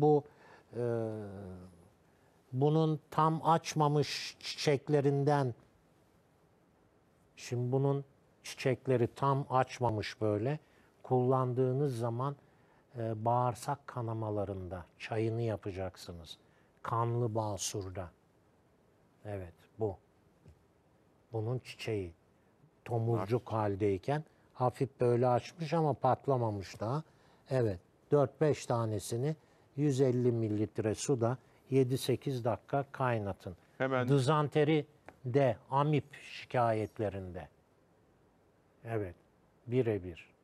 Bu e, bunun tam açmamış çiçeklerinden şimdi bunun çiçekleri tam açmamış böyle kullandığınız zaman e, bağırsak kanamalarında çayını yapacaksınız. Kanlı basurda. Evet bu. Bunun çiçeği. Tomurcuk haldeyken hafif böyle açmış ama patlamamış daha. Evet 4-5 tanesini 150 mililitre suda 7-8 dakika kaynatın. Hemen. Dızanteri de amip şikayetlerinde. Evet, birebir.